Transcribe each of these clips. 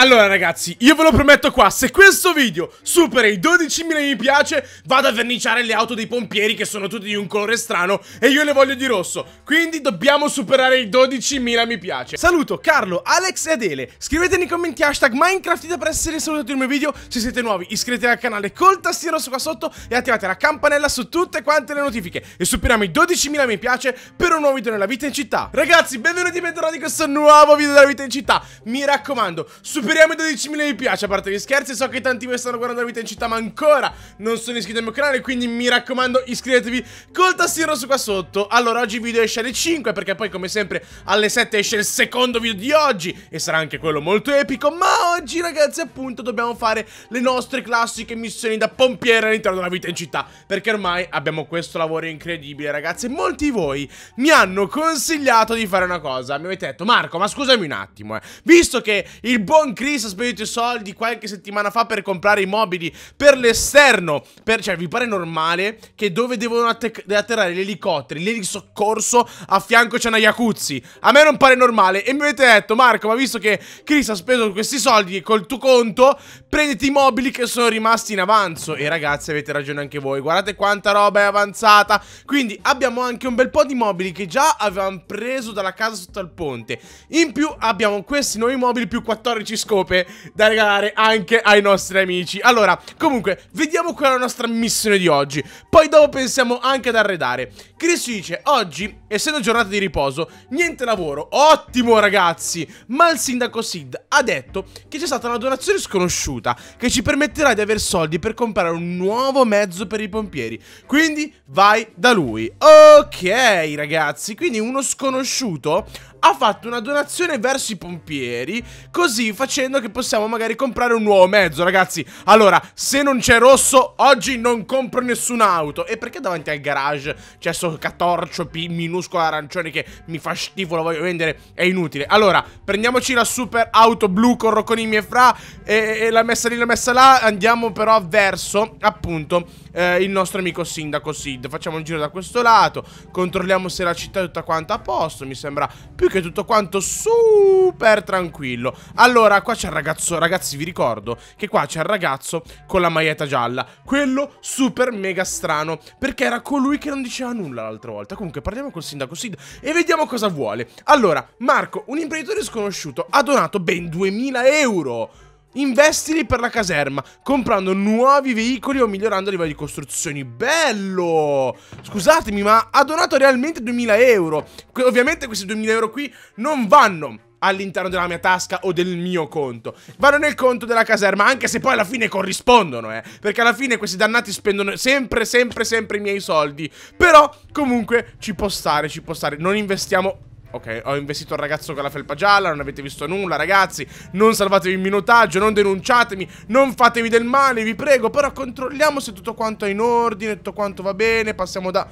Allora ragazzi, io ve lo prometto qua, se questo video supera i 12.000 mi piace, vado a verniciare le auto dei pompieri che sono tutte di un colore strano e io le voglio di rosso, quindi dobbiamo superare i 12.000 mi piace. Saluto Carlo, Alex e Adele, scrivete nei commenti hashtag Minecraftita per essere salutati nel mio video, se siete nuovi iscrivetevi al canale col tastino rosso qua sotto e attivate la campanella su tutte quante le notifiche e superiamo i 12.000 mi piace per un nuovo video nella vita in città. Ragazzi, benvenuti e bentornati in questo nuovo video della vita in città, mi raccomando, superiamo Speriamo 12.000 mi piace, a parte gli scherzi, so che tanti di voi stanno guardando la vita in città, ma ancora non sono iscritti al mio canale, quindi mi raccomando iscrivetevi col tastino rosso qua sotto. Allora, oggi il video esce alle 5, perché poi come sempre alle 7 esce il secondo video di oggi, e sarà anche quello molto epico, ma oggi ragazzi appunto dobbiamo fare le nostre classiche missioni da pompiere all'interno della vita in città, perché ormai abbiamo questo lavoro incredibile ragazzi, e molti di voi mi hanno consigliato di fare una cosa, mi avete detto Marco, ma scusami un attimo, eh, visto che il buon Chris ha speso i soldi qualche settimana fa per comprare i mobili per l'esterno. Per, cioè, vi pare normale che dove devono atterrare gli elicotteri, l'eli soccorso, a fianco c'è una jacuzzi? A me non pare normale. E mi avete detto, Marco, ma visto che Chris ha speso questi soldi col tuo conto, prenditi i mobili che sono rimasti in avanzo. E ragazzi, avete ragione anche voi. Guardate quanta roba è avanzata. Quindi abbiamo anche un bel po' di mobili che già avevamo preso dalla casa sotto al ponte. In più abbiamo questi nuovi mobili più 14 scorsi scope da regalare anche ai nostri amici. Allora, comunque, vediamo qual è la nostra missione di oggi. Poi dopo pensiamo anche ad arredare. Chris dice, oggi, essendo giornata di riposo, niente lavoro. Ottimo, ragazzi! Ma il sindaco Sid ha detto che c'è stata una donazione sconosciuta che ci permetterà di avere soldi per comprare un nuovo mezzo per i pompieri. Quindi vai da lui. Ok, ragazzi, quindi uno sconosciuto ha fatto una donazione verso i pompieri, così facendo che possiamo magari comprare un nuovo mezzo, ragazzi. Allora, se non c'è rosso, oggi non compro nessuna auto. E perché davanti al garage c'è sto catorcio minuscolo arancione che mi fa schifo, lo voglio vendere? È inutile. Allora, prendiamoci la super auto blu con Rocconimi e Fra e, e la messa lì, la messa là. Andiamo però verso, appunto, eh, il nostro amico sindaco Sid. Facciamo un giro da questo lato, controlliamo se la città è tutta quanta a posto, mi sembra più lui che tutto quanto super tranquillo Allora qua c'è il ragazzo Ragazzi vi ricordo che qua c'è il ragazzo Con la maglietta gialla Quello super mega strano Perché era colui che non diceva nulla l'altra volta Comunque parliamo col sindaco Sid E vediamo cosa vuole Allora Marco un imprenditore sconosciuto Ha donato ben 2000 euro Investili per la caserma, comprando nuovi veicoli o migliorando a livello di costruzioni. Bello! Scusatemi, ma ha donato realmente 2000 euro. Que ovviamente questi 2000 euro qui non vanno all'interno della mia tasca o del mio conto. Vanno nel conto della caserma, anche se poi alla fine corrispondono, eh. Perché alla fine questi dannati spendono sempre, sempre, sempre i miei soldi. Però, comunque, ci può stare, ci può stare. Non investiamo Ok, ho investito il ragazzo con la felpa gialla, non avete visto nulla, ragazzi. Non salvatevi il minutaggio, non denunciatemi, non fatevi del male, vi prego. Però controlliamo se tutto quanto è in ordine, tutto quanto va bene. Passiamo da...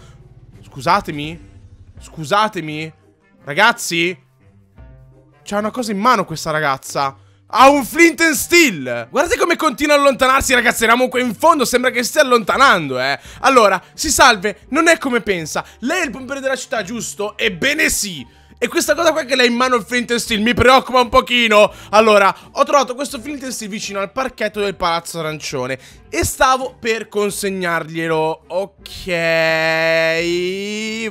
Scusatemi? Scusatemi? Ragazzi? C'ha una cosa in mano questa ragazza. Ha un flint and steel Guardate come continua a allontanarsi ragazzi Eravamo qui in fondo Sembra che si stia allontanando eh Allora Si salve Non è come pensa Lei è il pompiere della città giusto? Ebbene sì e questa cosa qua che lei ha in mano il flint and steel mi preoccupa un pochino Allora, ho trovato questo flint and steel vicino al parchetto del palazzo arancione E stavo per consegnarglielo Ok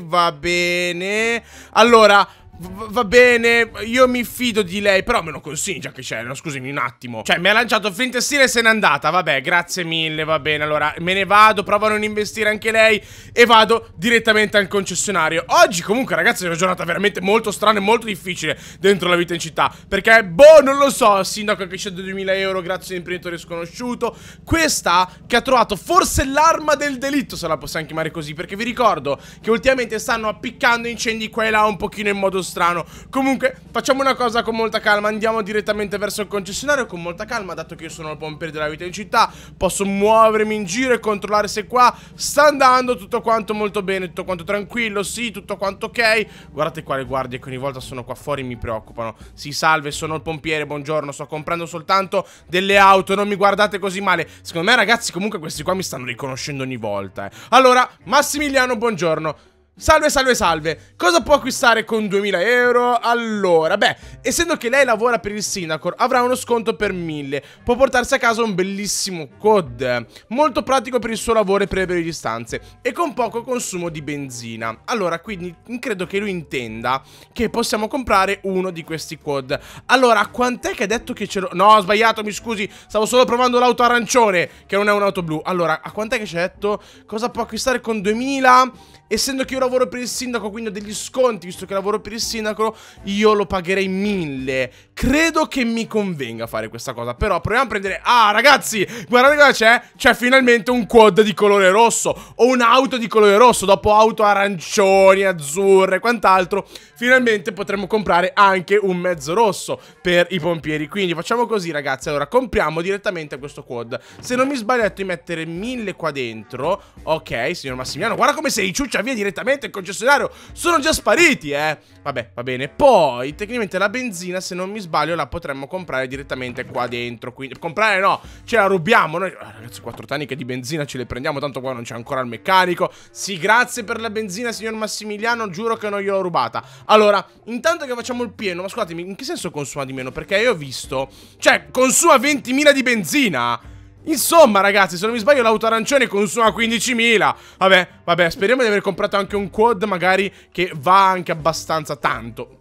Va bene Allora V va bene, io mi fido di lei, però me lo consigli già che c'è, no, scusami un attimo. Cioè, mi ha lanciato flint e e se n'è andata, vabbè, grazie mille, va bene, allora me ne vado, provo a non investire anche lei e vado direttamente al concessionario. Oggi comunque, ragazzi, è una giornata veramente molto strana e molto difficile dentro la vita in città, perché, boh, non lo so, sindaco che scende 2000 euro grazie all'imprenditore sconosciuto, questa che ha trovato forse l'arma del delitto, se la possiamo chiamare così, perché vi ricordo che ultimamente stanno appiccando incendi qua e là un pochino in modo strano Comunque facciamo una cosa con molta calma Andiamo direttamente verso il concessionario con molta calma Dato che io sono il pompiere della vita in città Posso muovermi in giro e controllare se qua sta andando tutto quanto molto bene Tutto quanto tranquillo, sì, tutto quanto ok Guardate qua le guardie che ogni volta sono qua fuori mi preoccupano Si salve, sono il pompiere, buongiorno Sto comprando soltanto delle auto, non mi guardate così male Secondo me ragazzi comunque questi qua mi stanno riconoscendo ogni volta eh. Allora, Massimiliano, buongiorno Salve, salve, salve. Cosa può acquistare con 2000 euro? Allora, beh, essendo che lei lavora per il Sinacor, avrà uno sconto per 1000. Può portarsi a casa un bellissimo COD, molto pratico per il suo lavoro e per le brevi distanze, e con poco consumo di benzina. Allora, quindi credo che lui intenda che possiamo comprare uno di questi COD. Allora, quant'è che ha detto che ce l'ho... No, ho sbagliato, mi scusi, stavo solo provando l'auto arancione, che non è un'auto blu. Allora, a quant'è che ci ha detto? Cosa può acquistare con 2000? Essendo che io lavoro per il sindaco, quindi ho degli sconti, visto che lavoro per il sindaco, io lo pagherei mille. Credo che mi convenga fare questa cosa, però proviamo a prendere... Ah, ragazzi, guardate cosa c'è, c'è finalmente un quad di colore rosso, o un'auto di colore rosso, dopo auto arancioni, azzurre e quant'altro, finalmente potremmo comprare anche un mezzo rosso per i pompieri, quindi facciamo così ragazzi, allora compriamo direttamente questo quad, se non mi sbaglio ho detto di mettere mille qua dentro, ok, signor Massimiliano, guarda come sei ciuccia via direttamente, il concessionario sono già spariti, eh. Vabbè, va bene. Poi, tecnicamente la benzina, se non mi sbaglio, la potremmo comprare direttamente qua dentro. Quindi, comprare no, ce la rubiamo. Noi, ah, ragazzi, quattro taniche di benzina ce le prendiamo, tanto qua non c'è ancora il meccanico. Sì, grazie per la benzina, signor Massimiliano, giuro che non gliel'ho rubata. Allora, intanto che facciamo il pieno, ma scusatemi, in che senso consuma di meno? Perché io ho visto... Cioè, consuma 20.000 di benzina! Insomma ragazzi se non mi sbaglio l'auto arancione consuma 15.000 Vabbè, vabbè speriamo di aver comprato anche un quad magari che va anche abbastanza tanto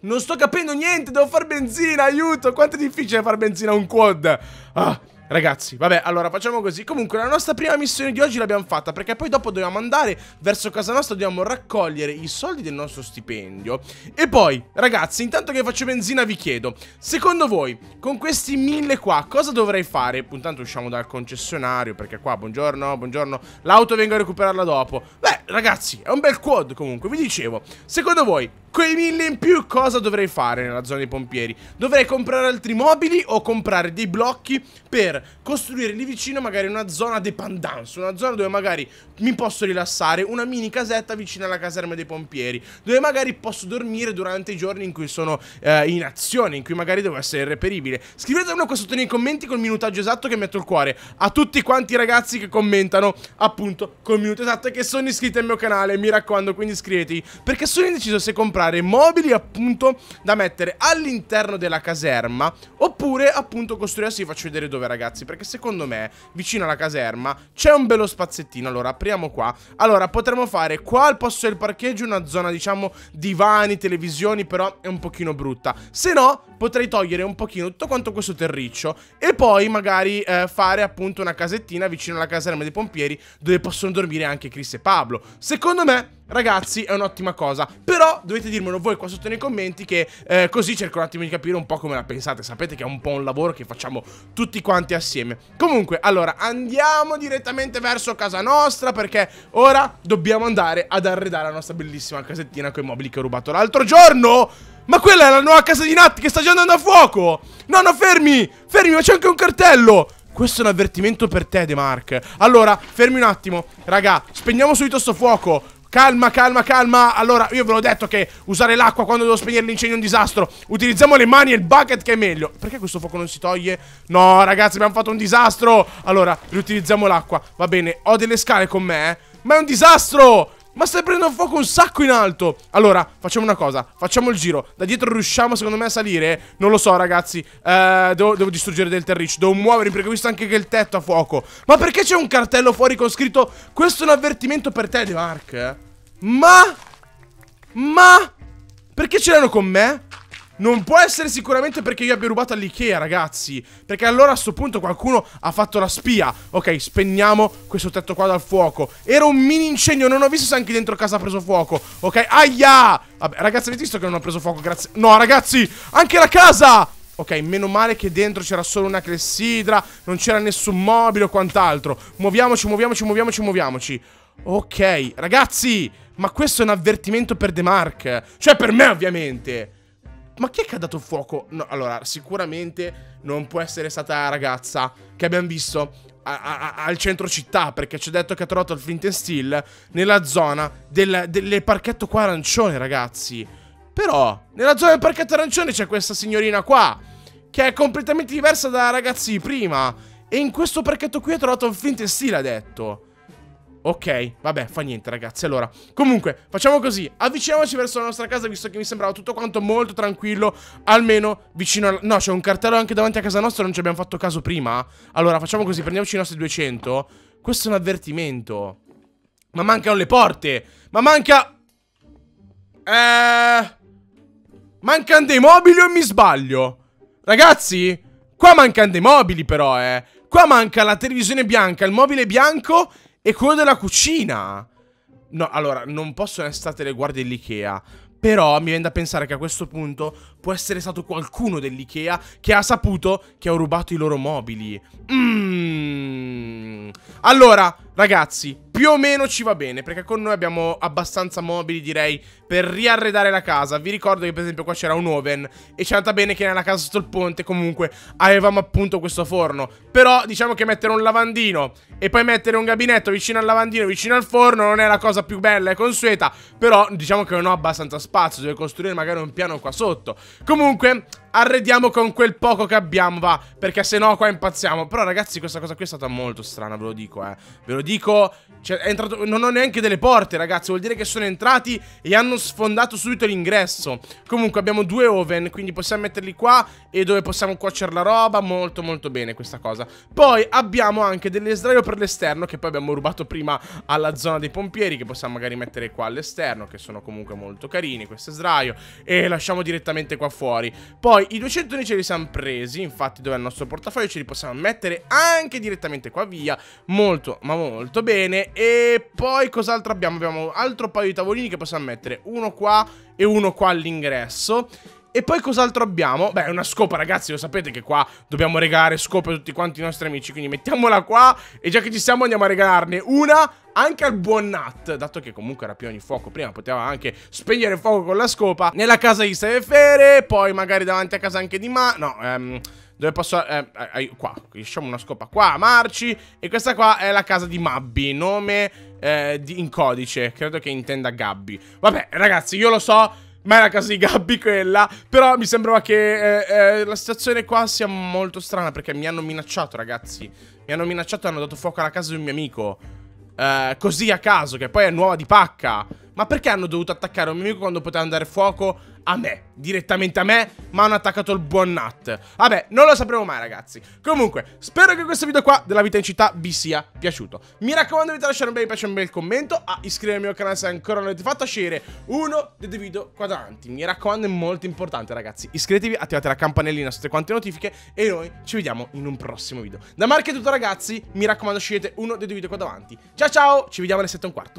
non sto capendo niente, devo far benzina, aiuto! Quanto è difficile far benzina a un quad! Ah, Ragazzi, vabbè, allora facciamo così. Comunque, la nostra prima missione di oggi l'abbiamo fatta perché poi dopo dobbiamo andare verso casa nostra, dobbiamo raccogliere i soldi del nostro stipendio. E poi, ragazzi, intanto che faccio benzina vi chiedo, secondo voi, con questi mille qua, cosa dovrei fare? Intanto usciamo dal concessionario perché qua, buongiorno, buongiorno, l'auto vengo a recuperarla dopo. Beh, ragazzi, è un bel quad comunque, vi dicevo. Secondo voi, Quei mille in più cosa dovrei fare nella zona dei pompieri? Dovrei comprare altri mobili o comprare dei blocchi per costruire lì vicino magari una zona dependance, una zona dove magari mi posso rilassare, una mini casetta vicino alla caserma dei pompieri, dove magari posso dormire durante i giorni in cui sono eh, in azione, in cui magari devo essere irreperibile. Scrivetemelo qua sotto nei commenti col minutaggio esatto che metto il cuore a tutti quanti i ragazzi che commentano appunto col minuto esatto e che sono iscritti al mio canale, mi raccomando quindi iscrivetevi, perché sono indeciso se comprare comprare mobili appunto da mettere all'interno della caserma oppure appunto costruirsi, vi faccio vedere dove ragazzi, perché secondo me vicino alla caserma c'è un bello spazzettino, allora apriamo qua. Allora potremmo fare qua al posto del parcheggio una zona diciamo divani, televisioni, però è un pochino brutta. Se no potrei togliere un pochino tutto quanto questo terriccio e poi magari eh, fare appunto una casettina vicino alla caserma dei pompieri dove possono dormire anche Chris e Pablo. Secondo me ragazzi è un'ottima cosa Però dovete dirmelo voi qua sotto nei commenti Che eh, così cerco un attimo di capire un po' come la pensate Sapete che è un po' un lavoro che facciamo tutti quanti assieme Comunque, allora, andiamo direttamente verso casa nostra Perché ora dobbiamo andare ad arredare la nostra bellissima casettina Con i mobili che ho rubato l'altro giorno ma quella è la nuova casa di Nat che sta già andando a fuoco! No, no, fermi! Fermi, ma c'è anche un cartello! Questo è un avvertimento per te, De Mark. Allora, fermi un attimo. Raga, spegniamo subito sto fuoco. Calma, calma, calma. Allora, io ve l'ho detto che usare l'acqua quando devo spegnere l'incendio è un disastro. Utilizziamo le mani e il bucket che è meglio. Perché questo fuoco non si toglie? No, ragazzi, abbiamo fatto un disastro. Allora, riutilizziamo l'acqua. Va bene, ho delle scale con me, eh. Ma è un disastro! Ma stai prendendo fuoco un sacco in alto Allora, facciamo una cosa Facciamo il giro Da dietro riusciamo secondo me a salire? Non lo so ragazzi eh, devo, devo, distruggere del terriccio Devo muovermi perché ho visto anche che il tetto ha fuoco Ma perché c'è un cartello fuori con scritto Questo è un avvertimento per te, De Mark? Eh? Ma? Ma? Perché ce l'hanno con me? Non può essere sicuramente perché io abbia rubato all'Ikea, ragazzi. Perché allora a sto punto qualcuno ha fatto la spia. Ok, spegniamo questo tetto qua dal fuoco. Era un mini incendio, non ho visto se anche dentro casa ha preso fuoco. Ok, aia! Vabbè, ragazzi, avete visto che non ho preso fuoco, grazie... No, ragazzi, anche la casa! Ok, meno male che dentro c'era solo una clessidra, non c'era nessun mobile o quant'altro. Muoviamoci, muoviamoci, muoviamoci, muoviamoci. Ok, ragazzi, ma questo è un avvertimento per The Mark. Cioè, per me, ovviamente. Ma chi è che ha dato fuoco? No, allora, sicuramente non può essere stata la ragazza che abbiamo visto a, a, a, al centro città perché ci ha detto che ha trovato il Flint and Steel nella zona del, del parchetto qua arancione, ragazzi. Però, nella zona del parchetto arancione c'è questa signorina qua, che è completamente diversa dalla ragazzi prima. E in questo parchetto qui ha trovato il Flint and Steel, ha detto. Ok, vabbè, fa niente ragazzi Allora, comunque, facciamo così Avviciniamoci verso la nostra casa Visto che mi sembrava tutto quanto molto tranquillo Almeno vicino al... No, c'è un cartello anche davanti a casa nostra Non ci abbiamo fatto caso prima Allora, facciamo così Prendiamoci i nostri 200 Questo è un avvertimento Ma mancano le porte Ma manca... Eh... Mancano dei mobili o mi sbaglio? Ragazzi, qua mancano dei mobili però, eh Qua manca la televisione bianca, il mobile bianco e quello della cucina. No, allora, non possono essere state le guardie dell'IKEA. Però mi viene da pensare che a questo punto può essere stato qualcuno dell'IKEA che ha saputo che ho rubato i loro mobili. Mmm Allora, ragazzi, più o meno ci va bene, perché con noi abbiamo abbastanza mobili, direi, per riarredare la casa. Vi ricordo che per esempio qua c'era un oven e c'è andata bene che nella casa sotto il ponte comunque avevamo appunto questo forno. Però diciamo che mettere un lavandino e poi mettere un gabinetto vicino al lavandino, vicino al forno, non è la cosa più bella e consueta, però diciamo che non ho abbastanza spazio, devo costruire magari un piano qua sotto. Comunque arrediamo con quel poco che abbiamo, va, perché se no qua impazziamo. Però ragazzi, questa cosa qui è stata molto strana, ve lo dico, eh. Ve lo dico, cioè, è entrato, non ho neanche delle porte, ragazzi, vuol dire che sono entrati e hanno sfondato subito l'ingresso. Comunque abbiamo due oven, quindi possiamo metterli qua e dove possiamo cuocere la roba, molto molto bene questa cosa. Poi abbiamo anche dell'esdraio per l'esterno che poi abbiamo rubato prima alla zona dei pompieri che possiamo magari mettere qua all'esterno, che sono comunque molto carini questo esdraio. e lasciamo direttamente qua fuori. Poi poi i 200 noi ce li siamo presi, infatti dove è il nostro portafoglio ce li possiamo mettere anche direttamente qua via, molto ma molto bene. E poi cos'altro abbiamo? Abbiamo altro paio di tavolini che possiamo mettere, uno qua e uno qua all'ingresso. E poi cos'altro abbiamo? Beh, una scopa, ragazzi, lo sapete che qua dobbiamo regalare scope a tutti quanti i nostri amici, quindi mettiamola qua e già che ci siamo andiamo a regalarne una anche al buon Nat, dato che comunque era più ogni fuoco, prima poteva anche spegnere fuoco con la scopa, nella casa di Sevefere, poi magari davanti a casa anche di Ma... no, ehm... Dove posso... Eh, eh, qua, lasciamo una scopa qua, Marci. E questa qua è la casa di Mabby, nome eh, di, in codice. Credo che intenda Gabby. Vabbè, ragazzi, io lo so... Ma è la casa di Gabby quella. Però mi sembrava che eh, eh, la situazione qua sia molto strana perché mi hanno minacciato, ragazzi. Mi hanno minacciato e hanno dato fuoco alla casa di un mio amico. Eh, così a caso, che poi è nuova di pacca. Ma perché hanno dovuto attaccare un mio amico quando poteva andare fuoco a me, direttamente a me, ma hanno attaccato il buon Nat. Vabbè, non lo sapremo mai ragazzi. Comunque, spero che questo video qua della vita in città vi sia piaciuto. Mi raccomando di lasciare un bel piace e un bel commento, a iscrivervi al mio canale se ancora non l'avete fatto, a scegliere uno dei video qua davanti. Mi raccomando, è molto importante ragazzi. Iscrivetevi, attivate la campanellina su tutte quante notifiche e noi ci vediamo in un prossimo video. Da Marco è tutto ragazzi, mi raccomando scegliete uno dei video qua davanti. Ciao ciao, ci vediamo alle 7 e un quarto.